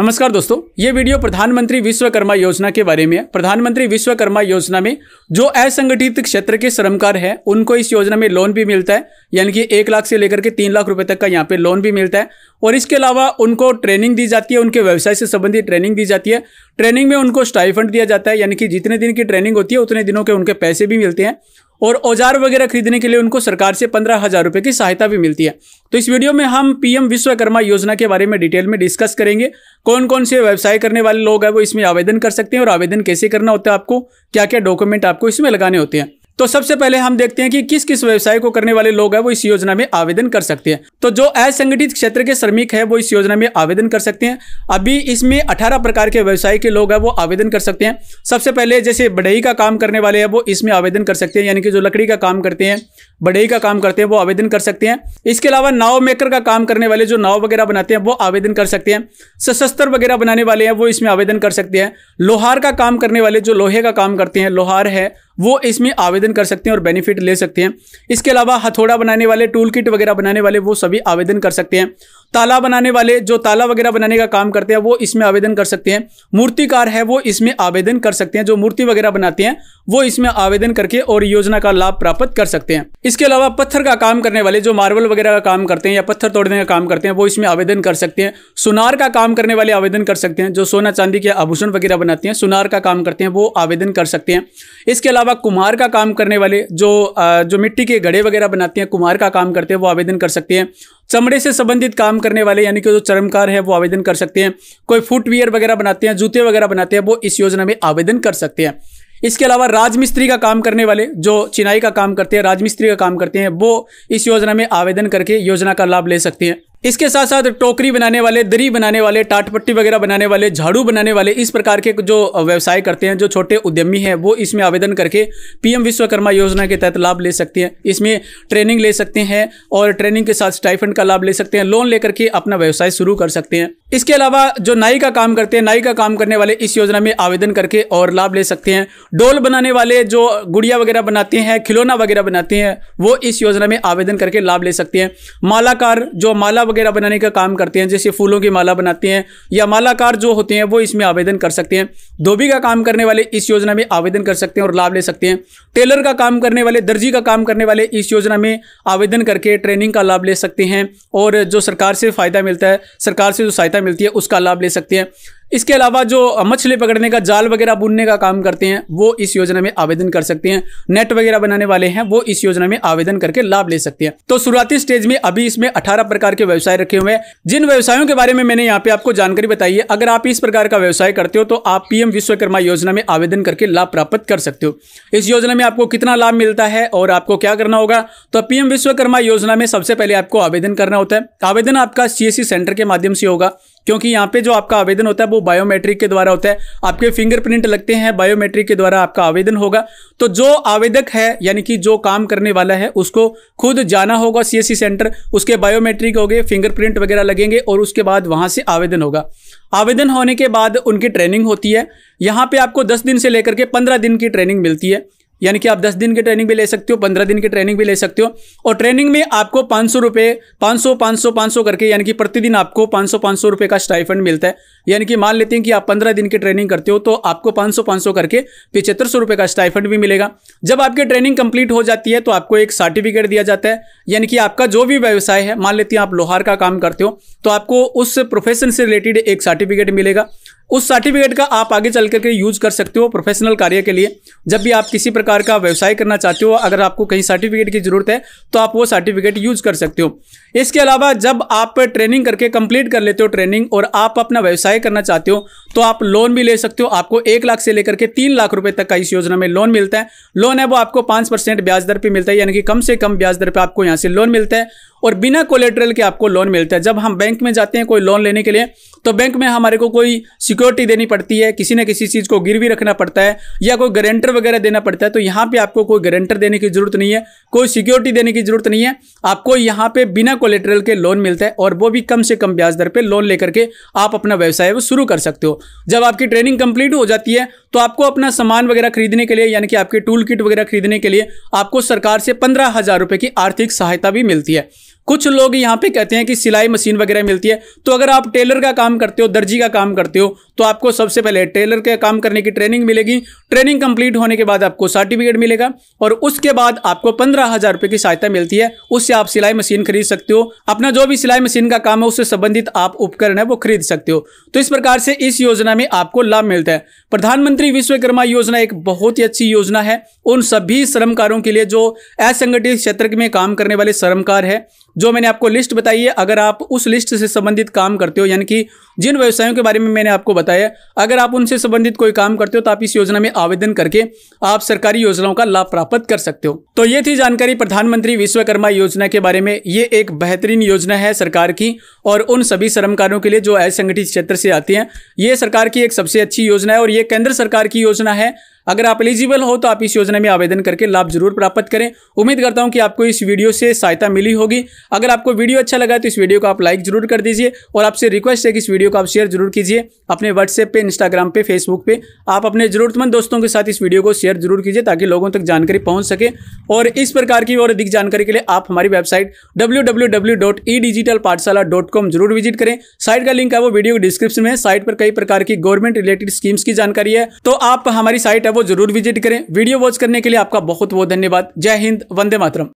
नमस्कार दोस्तों ये वीडियो प्रधानमंत्री विश्वकर्मा योजना के बारे में है प्रधानमंत्री विश्वकर्मा योजना में जो असंगठित क्षेत्र के श्रमकार हैं उनको इस योजना में लोन भी मिलता है यानी कि एक लाख से लेकर के तीन लाख रुपए तक का यहाँ पे लोन भी मिलता है और इसके अलावा उनको ट्रेनिंग दी जाती है उनके व्यवसाय से संबंधित ट्रेनिंग दी जाती है ट्रेनिंग में उनको स्टाइफंड दिया जाता है यानी कि जितने दिन की ट्रेनिंग होती है उतने दिनों के उनके पैसे भी मिलते हैं और औजार वगैरह खरीदने के लिए उनको सरकार से पंद्रह हज़ार रुपये की सहायता भी मिलती है तो इस वीडियो में हम पीएम विश्वकर्मा योजना के बारे में डिटेल में डिस्कस करेंगे कौन कौन से व्यवसाय करने वाले लोग हैं वो इसमें आवेदन कर सकते हैं और आवेदन कैसे करना होता है आपको क्या क्या डॉक्यूमेंट आपको इसमें लगाने होते हैं तो सबसे पहले हम देखते हैं कि किस किस व्यवसाय को करने वाले लोग हैं वो इस योजना में आवेदन कर सकते हैं तो जो असंगठित क्षेत्र के श्रमिक है वो इस योजना में आवेदन कर सकते हैं अभी इसमें अठारह प्रकार के व्यवसाय के लोग हैं वो आवेदन कर सकते हैं सबसे पहले जैसे बढ़ई का काम करने वाले हैं वो इसमें आवेदन कर सकते हैं यानी कि जो लकड़ी का काम करते हैं बढ़ई का काम करते हैं वो आवेदन कर सकते हैं इसके अलावा नाव मेकर का काम करने वाले जो नाव वगैरह बनाते हैं वो आवेदन कर सकते हैं सशस्त्र वगैरह बनाने वाले हैं वो इसमें आवेदन कर सकते हैं लोहार का काम करने वाले जो लोहे का काम करते हैं लोहार है वो इसमें आवेदन कर सकते हैं और बेनिफिट ले सकते हैं इसके अलावा हथौड़ा बनाने वाले टूल किट वगैरह बनाने वाले वो सभी आवेदन कर सकते हैं ताला बनाने वाले जो ताला वगैरह बनाने का काम करते हैं वो इसमें आवेदन कर सकते हैं मूर्तिकार है वो इसमें आवेदन कर सकते हैं जो मूर्ति वगैरह बनाते हैं वो इसमें आवेदन करके और योजना का लाभ प्राप्त कर सकते हैं इसके अलावा पत्थर का काम करने वाले जो मार्बल वगैरह का काम करते हैं या पत्थर तोड़ने का काम करते हैं वो इसमें आवेदन कर सकते हैं सुनार का काम करने वाले आवेदन कर सकते हैं जो सोना चांदी के आभूषण वगैरह बनाते हैं सुनार का काम करते हैं वो आवेदन कर सकते हैं इसके अलावा कुम्हार का काम करने वाले जो जो मिट्टी के घड़े वगैरह बनाते हैं कुम्हार का काम करते हैं वो आवेदन कर सकते हैं चमड़े से संबंधित काम काम करने वाले यानी कि जो चरमकार है वो आवेदन कर सकते हैं कोई फुटवियर वगैरह बनाते हैं जूते वगैरह बनाते हैं वो इस योजना में आवेदन कर सकते हैं इसके अलावा राजमिस्त्री का काम करने वाले जो चिनाई का काम करते हैं राजमिस्त्री का काम करते हैं वो इस योजना में आवेदन करके योजना का लाभ ले सकते हैं इसके साथ साथ टोकरी बनाने वाले दरी बनाने वाले टाटपट्टी वगैरह बनाने वाले झाड़ू बनाने वाले इस प्रकार के जो व्यवसाय करते हैं जो छोटे उद्यमी हैं वो इसमें आवेदन करके पीएम विश्वकर्मा योजना के तहत लाभ ले सकते हैं इसमें ट्रेनिंग ले सकते हैं और ट्रेनिंग के साथ स्टाइफंड का लाभ ले सकते हैं लोन लेकर के अपना व्यवसाय शुरू कर सकते हैं इसके अलावा जो नाई का काम करते हैं नाई का काम करने वाले इस योजना में आवेदन करके और लाभ ले सकते हैं डोल बनाने वाले जो गुड़िया वगैरह बनाते हैं खिलौना वगैरह बनाते हैं वो इस योजना में आवेदन करके लाभ ले सकते हैं मालाकार जो माला वगैरह बनाने का काम करते हैं जैसे फूलों की माला बनाते हैं या मालाकार जो होते हैं वो इसमें आवेदन कर सकते हैं धोबी का काम करने वाले इस योजना में आवेदन कर सकते हैं और लाभ ले सकते हैं टेलर का काम करने वाले दर्जी का काम करने वाले इस योजना में आवेदन करके ट्रेनिंग का लाभ ले सकते हैं और जो सरकार से फ़ायदा मिलता है सरकार से जो सहायता मिलती है उसका लाभ ले सकते हैं इसके अलावा जो मछली पकड़ने का जाल वगैरह बुनने का काम करते हैं वो इस योजना में आवेदन कर सकते हैं नेट वगैरह बनाने वाले हैं वो इस योजना में आवेदन करके लाभ ले सकते हैं तो शुरुआती स्टेज में अभी इसमें अठारह प्रकार के व्यवसाय रखे हुए हैं जिन व्यवसायों के बारे में मैंने यहाँ पे आपको जानकारी बताई है अगर आप इस प्रकार का व्यवसाय करते हो तो आप पीएम विश्वकर्मा योजना में आवेदन करके लाभ प्राप्त कर सकते हो इस योजना में आपको कितना लाभ मिलता है और आपको क्या करना होगा तो पीएम विश्वकर्मा योजना में सबसे पहले आपको आवेदन करना होता है आवेदन आपका सीएससी सेंटर e के माध्यम से होगा क्योंकि यहाँ पे जो आपका आवेदन होता है वो बायोमेट्रिक के द्वारा होता है आपके फिंगरप्रिंट लगते हैं बायोमेट्रिक के द्वारा आपका आवेदन होगा तो जो आवेदक है यानी कि जो काम करने वाला है उसको खुद जाना होगा सीएससी सेंटर e उसके बायोमेट्रिक हो गए फिंगरप्रिंट वगैरह लगेंगे और उसके बाद वहाँ से आवेदन होगा आवेदन होने के बाद उनकी ट्रेनिंग होती है यहाँ पे आपको दस दिन से लेकर के पंद्रह दिन की ट्रेनिंग मिलती है यानी कि आप दस दिन की ट्रेनिंग भी ले सकते हो पंद्रह दिन की ट्रेनिंग भी ले सकते हो और ट्रेनिंग में आपको पाँच सौ रुपये पाँच सौ सौ सौ करके यानी कि प्रतिदिन आपको पाँच सौ पाँच सौ रुपये का स्टाइफंड मिलता है यानी कि मान लेते हैं कि आप पंद्रह दिन की ट्रेनिंग करते हो तो आपको पाँच सौ पाँच सौ करके पिछहत्तर सौ रुपये का स्टाइफंड भी मिलेगा जब आपकी ट्रेनिंग कंप्लीट हो जाती है तो आपको एक सर्टिफिकेट दिया जाता है यानी कि आपका जो भी व्यवसाय है मान लेते हैं आप लोहार का काम करते हो तो आपको उस प्रोफेशन से रिलेटेड एक सर्टिफिकेट मिलेगा उस सर्टिफिकेट का आप आगे चल करके यूज कर सकते हो प्रोफेशनल कार्य के लिए जब भी आप किसी प्रकार का व्यवसाय करना चाहते हो अगर आपको कहीं सर्टिफिकेट की जरूरत है तो आप वो सर्टिफिकेट यूज कर सकते हो इसके अलावा जब आप ट्रेनिंग करके कंप्लीट कर लेते हो ट्रेनिंग और आप अपना व्यवसाय करना चाहते हो तो आप लोन भी ले सकते हो आपको एक लाख से लेकर के तीन लाख रुपए तक का इस योजना में लोन मिलता है लोन है वो आपको पांच ब्याज दर पर मिलता है यानी कि कम से कम ब्याज दर पर आपको यहाँ से लोन मिलता है और बिना कोलेट्रल के आपको लोन मिलता है जब हम बैंक में जाते हैं कोई लोन लेने के लिए तो बैंक में हमारे को कोई सिक्योरिटी देनी पड़ती है किसी न किसी चीज़ को गिरवी रखना पड़ता है या कोई गारंटर वगैरह देना पड़ता है तो यहाँ पे आपको कोई गारंटर देने की ज़रूरत नहीं है कोई सिक्योरिटी देने की ज़रूरत नहीं है आपको यहाँ पे बिना कोलेट्रल के लोन मिलता है और वो भी कम से कम ब्याज दर पर लोन लेकर के आप अपना व्यवसाय वो शुरू कर सकते हो जब आपकी ट्रेनिंग कंप्लीट हो जाती है तो आपको अपना सामान वगैरह खरीदने के लिए यानी कि आपके टूल किट वगैरह खरीदने के लिए आपको सरकार से पंद्रह हज़ार रुपये की आर्थिक सहायता भी मिलती है कुछ लोग यहाँ पे कहते हैं कि सिलाई मशीन वगैरह मिलती है तो अगर आप टेलर का काम करते हो दर्जी का काम करते हो तो आपको सबसे पहले टेलर के काम करने की ट्रेनिंग मिलेगी ट्रेनिंग कंप्लीट होने के बाद आपको सर्टिफिकेट मिलेगा और उसके बाद आपको पंद्रह हज़ार रुपये की सहायता मिलती है उससे आप सिलाई मशीन खरीद सकते हो अपना जो भी सिलाई मशीन का काम है उससे संबंधित आप उपकरण है वो खरीद सकते हो तो इस प्रकार से इस योजना में आपको लाभ मिलता है प्रधानमंत्री विश्वकर्मा योजना एक बहुत ही अच्छी योजना है उन सभी श्रमकारों के लिए जो असंगठित क्षेत्र में काम करने वाले श्रमकार है जो मैंने आपको लिस्ट बताई है अगर आप उस लिस्ट से संबंधित काम करते हो यानी कि जिन व्यवसायों के बारे में मैंने आपको बताया अगर आप उनसे संबंधित कोई काम करते हो तो आप इस योजना में आवेदन करके आप सरकारी योजनाओं का लाभ प्राप्त कर सकते हो तो ये थी जानकारी प्रधानमंत्री विश्वकर्मा योजना के बारे में ये एक बेहतरीन योजना है सरकार की और उन सभी श्रमकारों के लिए जो असंगठित क्षेत्र से आती हैं ये सरकार की एक सबसे अच्छी योजना है और ये केंद्र सरकार की योजना है अगर आप एलिजिबल हो तो आप इस योजना में आवेदन करके लाभ जरूर प्राप्त करें उम्मीद करता हूं कि आपको इस वीडियो से सहायता मिली होगी अगर आपको वीडियो अच्छा लगा तो इस वीडियो को आप लाइक जरूर कर दीजिए और आपसे रिक्वेस्ट है कि इस वीडियो को आप शेयर जरूर कीजिए अपने व्हाट्सएप पे इंस्टाग्राम पे फेसबुक पे आप अपने जरूरतमंद दोस्तों के साथ इस वीडियो को शेयर जरूर कीजिए ताकि लोगों तक जानकारी पहुंच सके और इस प्रकार की और अधिक जानकारी के लिए आप हमारी वेबसाइट डब्ल्यू जरूर विजिट करें साइट का लिंक है वो वीडियो डिस्क्रिप्शन में साइट पर कई प्रकार की गवर्नमेंट रिलेटेड स्कीम्स की जानकारी है तो आप हमारी साइट है वो जरूर विजिट करें वीडियो वॉच करने के लिए आपका बहुत बहुत धन्यवाद जय हिंद वंदे मातरम